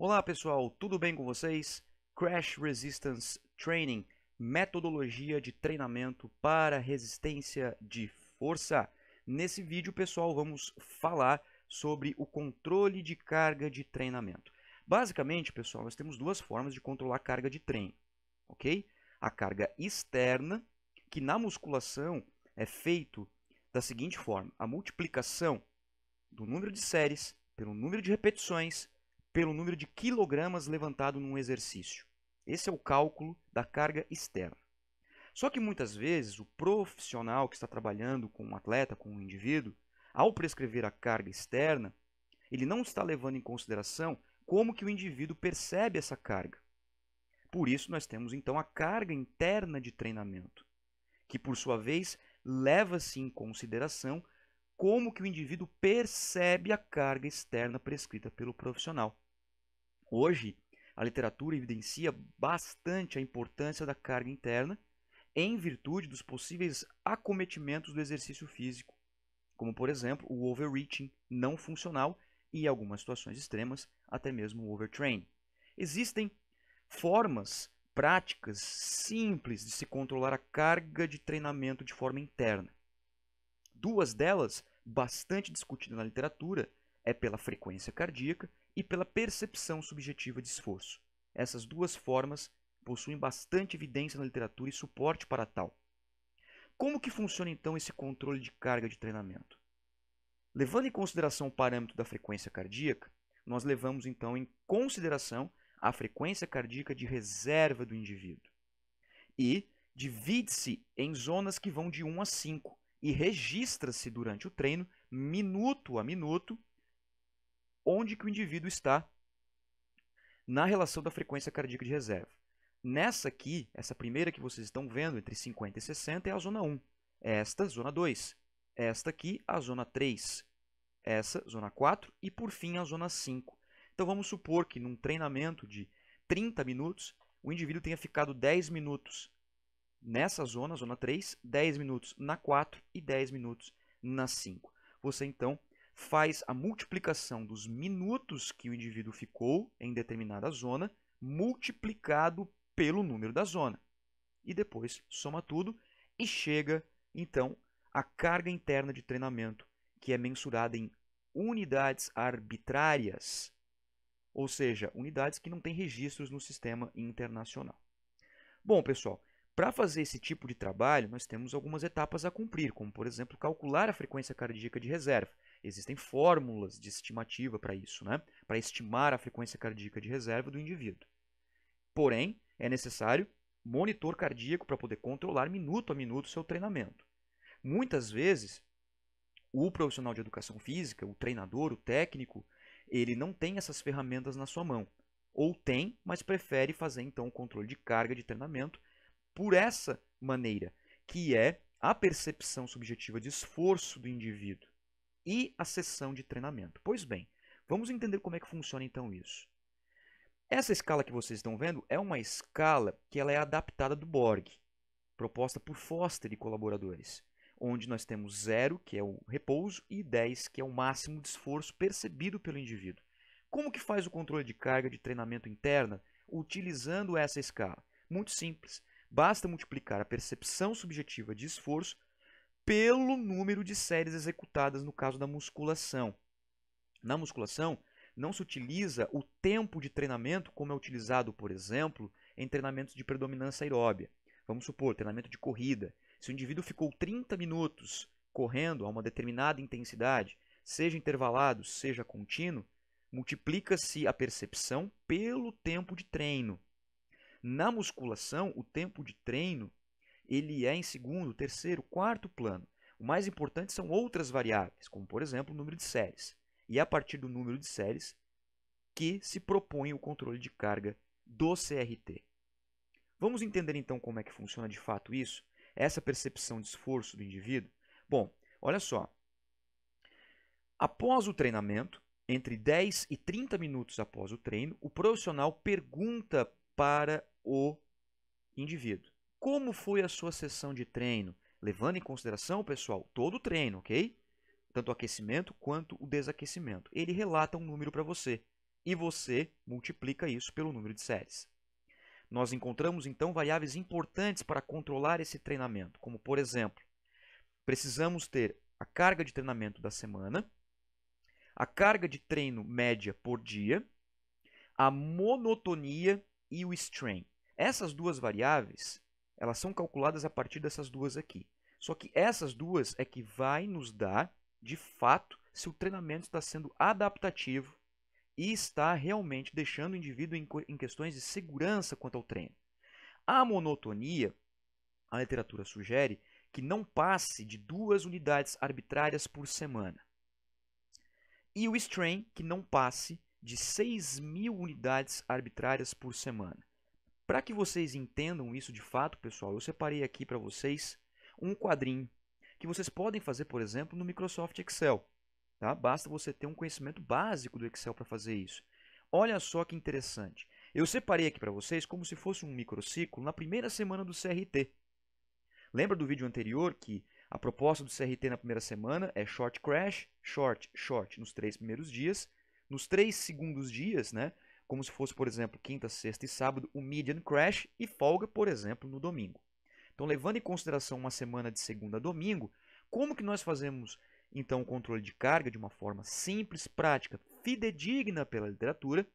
Olá pessoal, tudo bem com vocês? Crash Resistance Training, metodologia de treinamento para resistência de força. Nesse vídeo, pessoal, vamos falar sobre o controle de carga de treinamento. Basicamente, pessoal, nós temos duas formas de controlar a carga de treino, ok? A carga externa, que na musculação é feito da seguinte forma: a multiplicação do número de séries pelo número de repetições pelo número de quilogramas levantado num exercício. Esse é o cálculo da carga externa. Só que muitas vezes o profissional que está trabalhando com um atleta, com um indivíduo, ao prescrever a carga externa, ele não está levando em consideração como que o indivíduo percebe essa carga. Por isso nós temos então a carga interna de treinamento, que por sua vez leva-se em consideração como que o indivíduo percebe a carga externa prescrita pelo profissional. Hoje, a literatura evidencia bastante a importância da carga interna em virtude dos possíveis acometimentos do exercício físico, como por exemplo o overreaching não funcional e, em algumas situações extremas, até mesmo o overtrain. Existem formas práticas simples de se controlar a carga de treinamento de forma interna. Duas delas, bastante discutidas na literatura, é pela frequência cardíaca e pela percepção subjetiva de esforço. Essas duas formas possuem bastante evidência na literatura e suporte para tal. Como que funciona então esse controle de carga de treinamento? Levando em consideração o parâmetro da frequência cardíaca, nós levamos então em consideração a frequência cardíaca de reserva do indivíduo. E divide-se em zonas que vão de 1 a 5, e registra-se durante o treino, minuto a minuto, onde que o indivíduo está na relação da frequência cardíaca de reserva. Nessa aqui, essa primeira que vocês estão vendo, entre 50 e 60, é a zona 1. Esta, zona 2. Esta aqui, a zona 3. Essa, zona 4. E, por fim, a zona 5. Então, vamos supor que num treinamento de 30 minutos, o indivíduo tenha ficado 10 minutos nessa zona, zona 3, 10 minutos na 4 e 10 minutos na 5. Você então faz a multiplicação dos minutos que o indivíduo ficou em determinada zona multiplicado pelo número da zona. E depois soma tudo e chega então a carga interna de treinamento, que é mensurada em unidades arbitrárias, ou seja, unidades que não têm registros no sistema internacional. Bom, pessoal, para fazer esse tipo de trabalho, nós temos algumas etapas a cumprir, como por exemplo calcular a frequência cardíaca de reserva. Existem fórmulas de estimativa para isso, né? para estimar a frequência cardíaca de reserva do indivíduo. Porém, é necessário monitor cardíaco para poder controlar minuto a minuto seu treinamento. Muitas vezes, o profissional de educação física, o treinador, o técnico, ele não tem essas ferramentas na sua mão. Ou tem, mas prefere fazer então o controle de carga de treinamento por essa maneira, que é a percepção subjetiva de esforço do indivíduo e a sessão de treinamento. Pois bem, vamos entender como é que funciona então isso. Essa escala que vocês estão vendo é uma escala que ela é adaptada do Borg, proposta por Foster e colaboradores, onde nós temos 0, que é o repouso, e 10, que é o máximo de esforço percebido pelo indivíduo. Como que faz o controle de carga de treinamento interna utilizando essa escala? Muito simples. Basta multiplicar a percepção subjetiva de esforço pelo número de séries executadas no caso da musculação. Na musculação, não se utiliza o tempo de treinamento como é utilizado, por exemplo, em treinamentos de predominância aeróbia. Vamos supor, treinamento de corrida. Se o indivíduo ficou 30 minutos correndo a uma determinada intensidade, seja intervalado, seja contínuo, multiplica-se a percepção pelo tempo de treino. Na musculação, o tempo de treino ele é em segundo, terceiro, quarto plano. O mais importante são outras variáveis, como por exemplo o número de séries. E é a partir do número de séries que se propõe o controle de carga do CRT. Vamos entender então como é que funciona de fato isso, essa percepção de esforço do indivíduo? Bom, olha só. Após o treinamento, entre 10 e 30 minutos após o treino, o profissional pergunta para o indivíduo. Como foi a sua sessão de treino? Levando em consideração, pessoal, todo o treino, ok? Tanto o aquecimento quanto o desaquecimento. Ele relata um número para você e você multiplica isso pelo número de séries. Nós encontramos então variáveis importantes para controlar esse treinamento, como por exemplo, precisamos ter a carga de treinamento da semana, a carga de treino média por dia, a monotonia e o strain. Essas duas variáveis, elas são calculadas a partir dessas duas aqui. Só que essas duas é que vai nos dar, de fato, se o treinamento está sendo adaptativo e está realmente deixando o indivíduo em, questões de segurança quanto ao treino. A monotonia, a literatura sugere que não passe de duas unidades arbitrárias por semana. E o strain, que não passe de 6 mil unidades arbitrárias por semana. Para que vocês entendam isso de fato, pessoal, eu separei aqui para vocês um quadrinho que vocês podem fazer, por exemplo, no Microsoft Excel. Tá? Basta você ter um conhecimento básico do Excel para fazer isso. Olha só que interessante. Eu separei aqui para vocês como se fosse um microciclo na primeira semana do CRT. Lembra do vídeo anterior que a proposta do CRT na primeira semana é short crash, short, short nos três primeiros dias nos três segundos dias, né? Como se fosse, por exemplo, quinta, sexta e sábado, o median crash e folga, por exemplo, no domingo. Então, levando em consideração uma semana de segunda a domingo, como que nós fazemos então o controle de carga de uma forma simples, prática, fidedigna pela literatura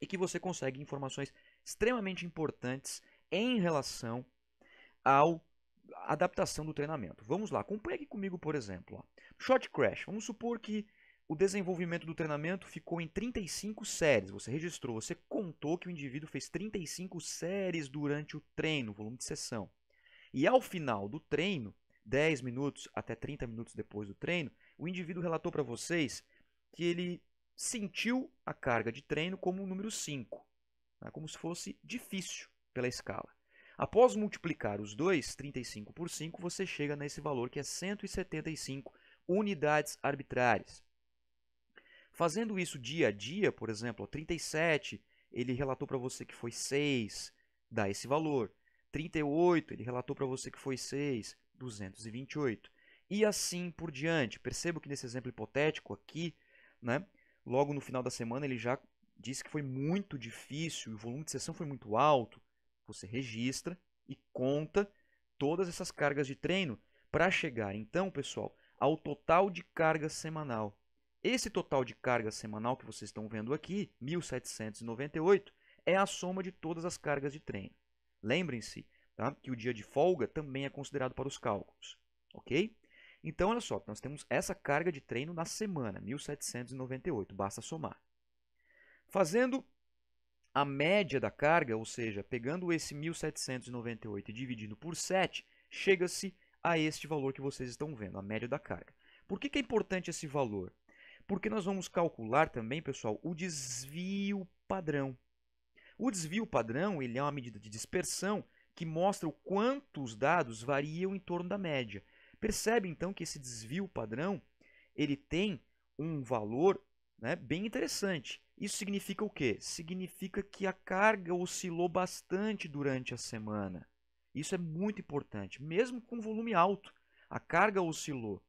e que você consegue informações extremamente importantes em relação ao adaptação do treinamento. Vamos lá, acompanha aqui comigo, por exemplo. Ó. Short crash. Vamos supor que o desenvolvimento do treinamento ficou em 35 séries. Você registrou, você contou que o indivíduo fez 35 séries durante o treino, volume de sessão. E ao final do treino, 10 minutos até 30 minutos depois do treino, o indivíduo relatou para vocês que ele sentiu a carga de treino como o número 5, né? como se fosse difícil pela escala. Após multiplicar os dois, 35 por 5, você chega nesse valor que é 175 unidades arbitrárias. Fazendo isso dia a dia, por exemplo, 37, ele relatou para você que foi 6, dá esse valor. 38, ele relatou para você que foi 6, 228. E assim por diante. Percebo que nesse exemplo hipotético aqui, né, logo no final da semana ele já disse que foi muito difícil, o volume de sessão foi muito alto. Você registra e conta todas essas cargas de treino para chegar, então, pessoal, ao total de carga semanal. Esse total de carga semanal que vocês estão vendo aqui, 1798, é a soma de todas as cargas de treino. Lembrem-se tá, que o dia de folga também é considerado para os cálculos. Ok? Então, olha só, nós temos essa carga de treino na semana, 1798, basta somar. Fazendo a média da carga, ou seja, pegando esse 1798 e dividindo por 7, chega-se a este valor que vocês estão vendo, a média da carga. Por que, que é importante esse valor? Porque nós vamos calcular também, pessoal, o desvio padrão. O desvio padrão ele é uma medida de dispersão que mostra o quanto os dados variam em torno da média. Percebe então que esse desvio padrão ele tem um valor né, bem interessante. Isso significa o quê? Significa que a carga oscilou bastante durante a semana. Isso é muito importante, mesmo com volume alto. A carga oscilou.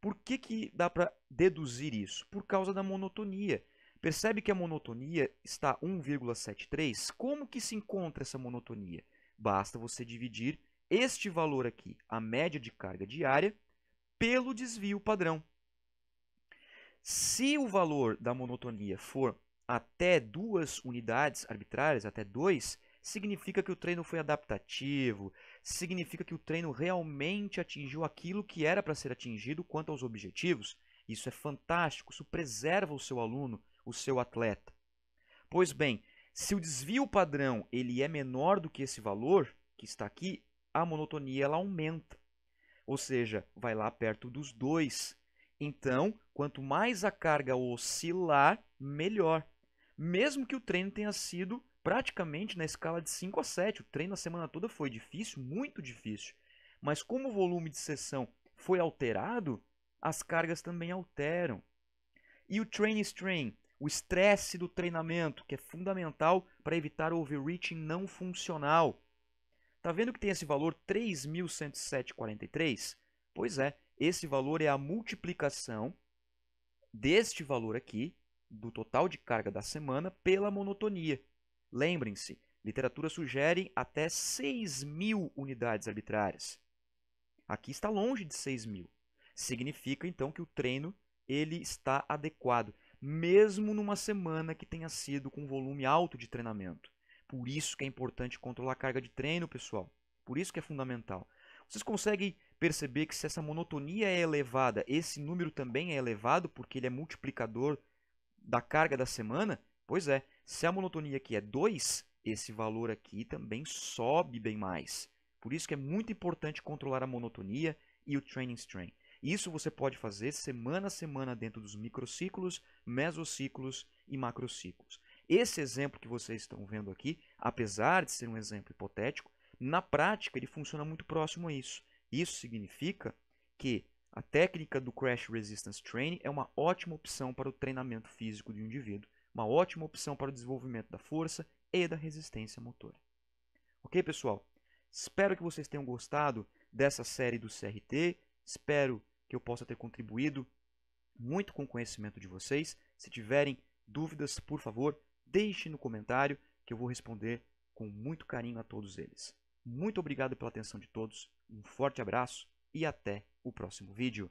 Por que, que dá para deduzir isso? Por causa da monotonia. Percebe que a monotonia está 1,73? Como que se encontra essa monotonia? Basta você dividir este valor aqui, a média de carga diária, pelo desvio padrão. Se o valor da monotonia for até duas unidades arbitrárias, até 2, significa que o treino foi adaptativo, significa que o treino realmente atingiu aquilo que era para ser atingido quanto aos objetivos. Isso é fantástico, isso preserva o seu aluno, o seu atleta. Pois bem, se o desvio padrão ele é menor do que esse valor que está aqui, a monotonia ela aumenta. Ou seja, vai lá perto dos dois. Então, quanto mais a carga oscilar, melhor. Mesmo que o treino tenha sido praticamente na escala de 5 a 7. O treino a semana toda foi difícil, muito difícil. Mas como o volume de sessão foi alterado, as cargas também alteram. E o train strain, o estresse do treinamento, que é fundamental para evitar o overreaching não funcional. Tá vendo que tem esse valor 3.107,43? Pois é, esse valor é a multiplicação deste valor aqui, do total de carga da semana, pela monotonia. Lembrem-se, literatura sugere até 6 mil unidades arbitrárias. Aqui está longe de 6 mil. Significa, então, que o treino ele está adequado, mesmo numa semana que tenha sido com volume alto de treinamento. Por isso que é importante controlar a carga de treino, pessoal. Por isso que é fundamental. Vocês conseguem perceber que se essa monotonia é elevada, esse número também é elevado, porque ele é multiplicador da carga da semana? Pois é, se a monotonia aqui é 2, esse valor aqui também sobe bem mais. Por isso que é muito importante controlar a monotonia e o training strain. Isso você pode fazer semana a semana dentro dos microciclos, mesociclos e macrociclos. Esse exemplo que vocês estão vendo aqui, apesar de ser um exemplo hipotético, na prática ele funciona muito próximo a isso. Isso significa que a técnica do Crash Resistance Training é uma ótima opção para o treinamento físico de um indivíduo uma ótima opção para o desenvolvimento da força e da resistência motora. Ok, pessoal? Espero que vocês tenham gostado dessa série do CRT. Espero que eu possa ter contribuído muito com o conhecimento de vocês. Se tiverem dúvidas, por favor, deixe no comentário que eu vou responder com muito carinho a todos eles. Muito obrigado pela atenção de todos, um forte abraço e até o próximo vídeo.